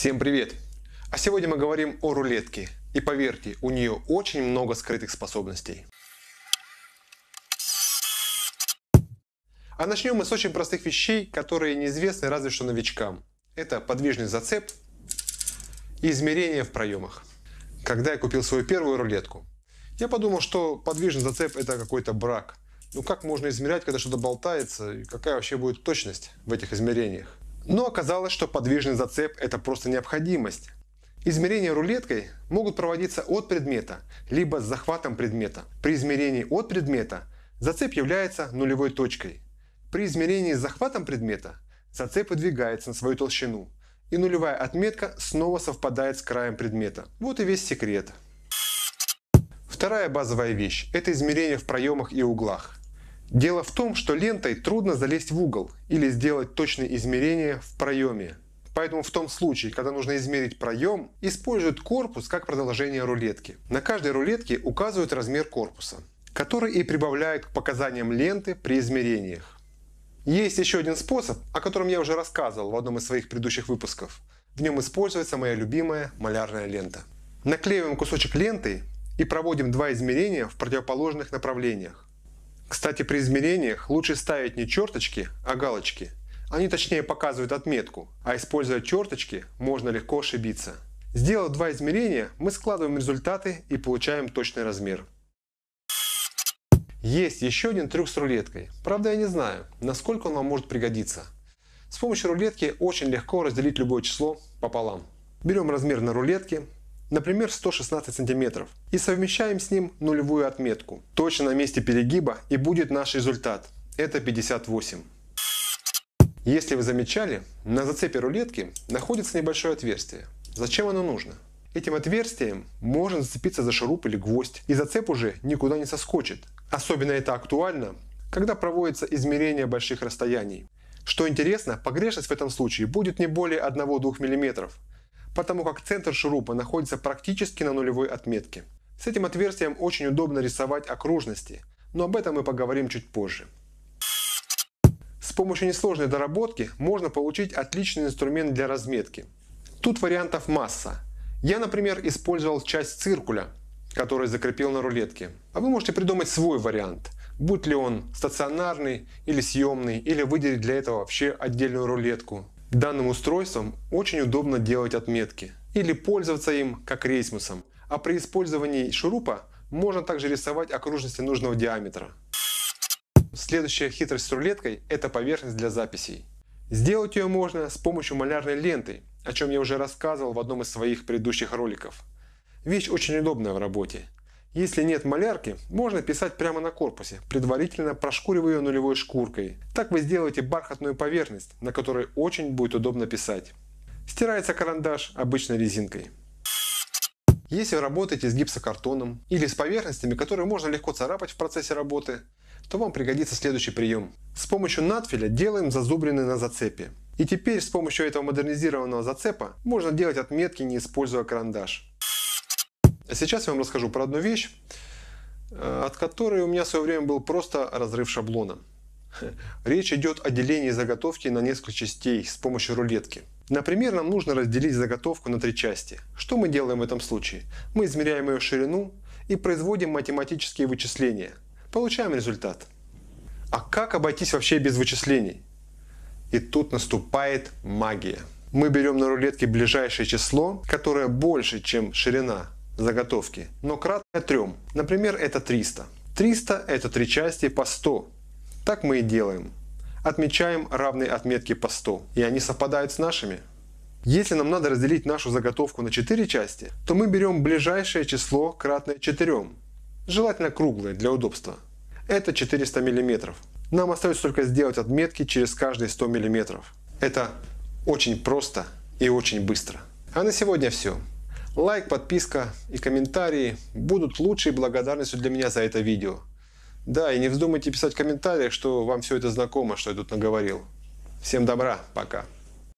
Всем привет! А сегодня мы говорим о рулетке. И поверьте, у нее очень много скрытых способностей. А начнем мы с очень простых вещей, которые неизвестны разве что новичкам. Это подвижный зацеп и измерение в проемах. Когда я купил свою первую рулетку, я подумал, что подвижный зацеп это какой-то брак. Ну как можно измерять, когда что-то болтается, и какая вообще будет точность в этих измерениях? Но оказалось, что подвижный зацеп – это просто необходимость. Измерения рулеткой могут проводиться от предмета, либо с захватом предмета. При измерении от предмета зацеп является нулевой точкой. При измерении с захватом предмета зацеп выдвигается на свою толщину, и нулевая отметка снова совпадает с краем предмета. Вот и весь секрет. Вторая базовая вещь – это измерение в проемах и углах. Дело в том, что лентой трудно залезть в угол или сделать точные измерения в проеме. Поэтому в том случае, когда нужно измерить проем, используют корпус как продолжение рулетки. На каждой рулетке указывают размер корпуса, который и прибавляют к показаниям ленты при измерениях. Есть еще один способ, о котором я уже рассказывал в одном из своих предыдущих выпусков. В нем используется моя любимая малярная лента. Наклеиваем кусочек ленты и проводим два измерения в противоположных направлениях. Кстати, при измерениях лучше ставить не черточки, а галочки. Они точнее показывают отметку, а используя черточки, можно легко ошибиться. Сделав два измерения, мы складываем результаты и получаем точный размер. Есть еще один трюк с рулеткой. Правда, я не знаю, насколько он вам может пригодиться. С помощью рулетки очень легко разделить любое число пополам. Берем размер на рулетке, например 116 сантиметров и совмещаем с ним нулевую отметку. Точно на месте перегиба и будет наш результат. Это 58. Если вы замечали, на зацепе рулетки находится небольшое отверстие. Зачем оно нужно? Этим отверстием можно зацепиться за шуруп или гвоздь, и зацеп уже никуда не соскочит. Особенно это актуально, когда проводится измерение больших расстояний. Что интересно, погрешность в этом случае будет не более 1-2 миллиметров потому как центр шурупа находится практически на нулевой отметке. С этим отверстием очень удобно рисовать окружности, но об этом мы поговорим чуть позже. С помощью несложной доработки можно получить отличный инструмент для разметки. Тут вариантов масса. Я, например, использовал часть циркуля, который закрепил на рулетке. А вы можете придумать свой вариант, будь ли он стационарный или съемный, или выделить для этого вообще отдельную рулетку. Данным устройством очень удобно делать отметки или пользоваться им как рейсмусом, а при использовании шурупа можно также рисовать окружности нужного диаметра. Следующая хитрость с рулеткой – это поверхность для записей. Сделать ее можно с помощью малярной ленты, о чем я уже рассказывал в одном из своих предыдущих роликов. Вещь очень удобная в работе. Если нет малярки, можно писать прямо на корпусе, предварительно прошкуривая ее нулевой шкуркой. Так вы сделаете бархатную поверхность, на которой очень будет удобно писать. Стирается карандаш обычной резинкой. Если вы работаете с гипсокартоном или с поверхностями, которые можно легко царапать в процессе работы, то вам пригодится следующий прием. С помощью надфиля делаем зазубрины на зацепе. И теперь с помощью этого модернизированного зацепа можно делать отметки, не используя карандаш. А сейчас я вам расскажу про одну вещь, э, от которой у меня в свое время был просто разрыв шаблона. Речь идет о делении заготовки на несколько частей с помощью рулетки. Например, нам нужно разделить заготовку на три части. Что мы делаем в этом случае? Мы измеряем ее ширину и производим математические вычисления. Получаем результат. А как обойтись вообще без вычислений? И тут наступает магия. Мы берем на рулетке ближайшее число, которое больше, чем ширина, заготовки, но кратное трем, Например, это 300. 300 – это три части по 100. Так мы и делаем. Отмечаем равные отметки по 100, и они совпадают с нашими. Если нам надо разделить нашу заготовку на 4 части, то мы берем ближайшее число, кратное 4, желательно круглое для удобства. Это 400 мм. Нам остается только сделать отметки через каждые 100 мм. Это очень просто и очень быстро. А на сегодня все. Лайк, подписка и комментарии будут лучшей благодарностью для меня за это видео. Да, и не вздумайте писать в комментариях, что вам все это знакомо, что я тут наговорил. Всем добра, пока.